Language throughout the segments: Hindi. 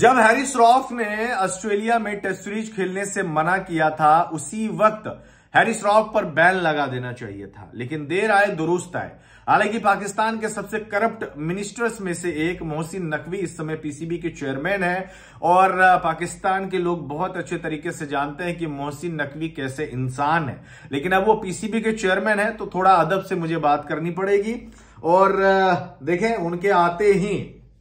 जब हैरिस श्रॉफ ने ऑस्ट्रेलिया में टेस्ट सीरीज खेलने से मना किया था उसी वक्त हैरी श्रॉफ पर बैन लगा देना चाहिए था लेकिन देर आए दुरुस्त आए हालांकि पाकिस्तान के सबसे करप्ट मिनिस्टर्स में से एक मोहसिन नकवी इस समय पीसीबी के चेयरमैन हैं और पाकिस्तान के लोग बहुत अच्छे तरीके से जानते हैं कि मोहसिन नकवी कैसे इंसान है लेकिन अब वो पीसीबी के चेयरमैन है तो थोड़ा अदब से मुझे बात करनी पड़ेगी और देखें उनके आते ही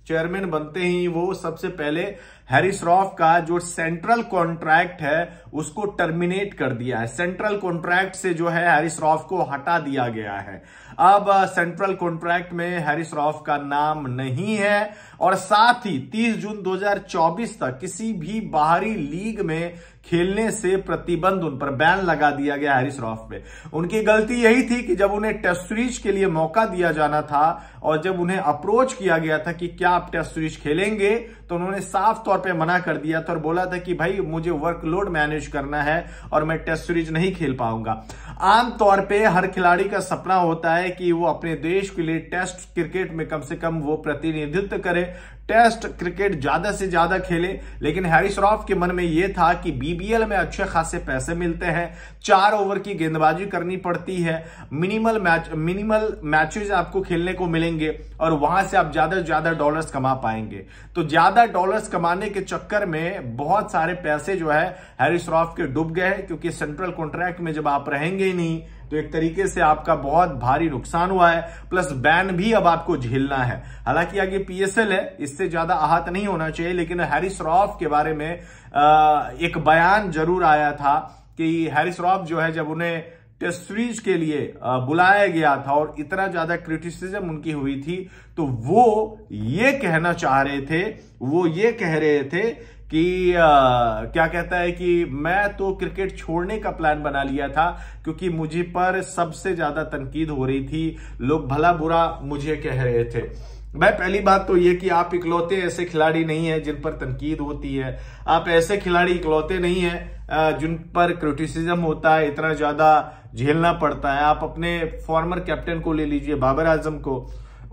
चेयरमैन बनते ही वो सबसे पहले हैरिस रॉफ का जो सेंट्रल कॉन्ट्रैक्ट है उसको टर्मिनेट कर दिया है सेंट्रल कॉन्ट्रैक्ट से जो है हैरिस रॉफ को हटा दिया गया है अब सेंट्रल कॉन्ट्रैक्ट में हैरिस रॉफ का नाम नहीं है और साथ ही 30 जून 2024 तक किसी भी बाहरी लीग में खेलने से प्रतिबंध उन पर बैन लगा दिया गया हैरिस रॉफ पे उनकी गलती यही थी कि जब उन्हें टेस्ट सीरीज के लिए मौका दिया जाना था और जब उन्हें अप्रोच किया गया था कि क्या आप टेस्ट सीरीज खेलेंगे तो उन्होंने साफ तौर तौर पे मना कर दिया था और बोला था कि भाई मुझे वर्कलोड मैनेज करना है और मैं टेस्ट सीरीज नहीं खेल पाऊंगा आमतौर पे हर खिलाड़ी का सपना होता है कि वो अपने देश के लिए टेस्ट क्रिकेट में कम से कम वो प्रतिनिधित्व करे टेस्ट क्रिकेट ज्यादा से ज्यादा खेले लेकिन हैरी श्रॉफ के मन में यह था कि बीबीएल में अच्छे खासे पैसे मिलते हैं चार ओवर की गेंदबाजी करनी पड़ती है मिनिमल मैच मिनिमल मैचेस आपको खेलने को मिलेंगे और वहां से आप ज्यादा से ज्यादा डॉलर्स कमा पाएंगे तो ज्यादा डॉलर्स कमाने बनाने के चक्कर में बहुत सारे पैसे जो है हैरी श्रॉफ के डूब गए क्योंकि सेंट्रल कॉन्ट्रैक्ट में जब आप रहेंगे ही नहीं तो एक तरीके से आपका बहुत भारी नुकसान हुआ है प्लस बैन भी अब आपको झेलना है हालांकि आगे पीएसएल है इससे ज्यादा आहत नहीं होना चाहिए लेकिन हैरी श्रॉफ के बारे में एक बयान जरूर आया था कि हैरी श्रॉफ जो है जब उन्हें टेस्ट सीरीज के लिए बुलाया गया था और इतना ज्यादा क्रिटिसिज्म उनकी हुई थी तो वो ये कहना चाह रहे थे वो ये कह रहे थे कि आ, क्या कहता है कि मैं तो क्रिकेट छोड़ने का प्लान बना लिया था क्योंकि मुझे पर सबसे ज्यादा तनकीद हो रही थी लोग भला बुरा मुझे कह रहे थे भाई पहली बात तो ये कि आप इकलौते ऐसे खिलाड़ी नहीं है जिन पर तनकीद होती है आप ऐसे खिलाड़ी इकलौते नहीं है जिन पर क्रिटिसिज्म होता है इतना ज़्यादा झेलना पड़ता है आप अपने फॉर्मर कैप्टन को ले लीजिए बाबर आजम को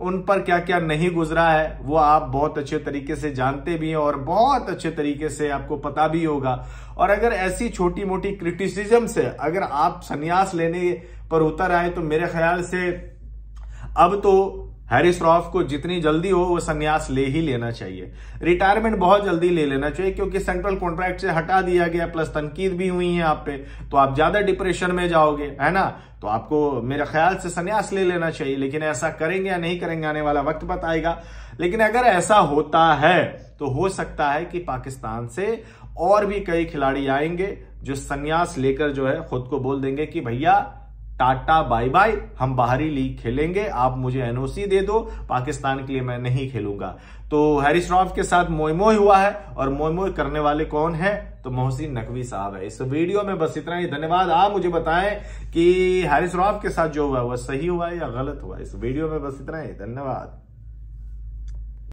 उन पर क्या क्या नहीं गुजरा है वो आप बहुत अच्छे तरीके से जानते भी हैं और बहुत अच्छे तरीके से आपको पता भी होगा और अगर ऐसी छोटी मोटी क्रिटिसिज्म से अगर आप संन्यास लेने पर उतर आए तो मेरे ख्याल से अब तो हैरिस रॉफ को जितनी जल्दी हो वो संन्यास ले ही लेना चाहिए रिटायरमेंट बहुत जल्दी ले लेना चाहिए क्योंकि सेंट्रल कॉन्ट्रैक्ट से हटा दिया गया प्लस तनकीद भी हुई है आप पे तो आप ज्यादा डिप्रेशन में जाओगे है ना तो आपको मेरे ख्याल से संन्यास ले लेना चाहिए लेकिन ऐसा करेंगे या नहीं करेंगे आने वाला वक्त बताएगा लेकिन अगर ऐसा होता है तो हो सकता है कि पाकिस्तान से और भी कई खिलाड़ी आएंगे जो संन्यास लेकर जो है खुद को बोल देंगे कि भैया टाटा बाय बाय हम बाहरी लीग खेलेंगे आप मुझे एनओसी दे दो पाकिस्तान के लिए मैं नहीं खेलूंगा तो हैरी श्रॉफ के साथ मोयमोय हुआ है और मोयमोय करने वाले कौन है तो मोहसिन नकवी साहब है इस वीडियो में बस इतना ही धन्यवाद आप मुझे बताएं कि हैरी श्रॉफ के साथ जो हुआ वह सही हुआ या गलत हुआ इस वीडियो में बस इतना ही धन्यवाद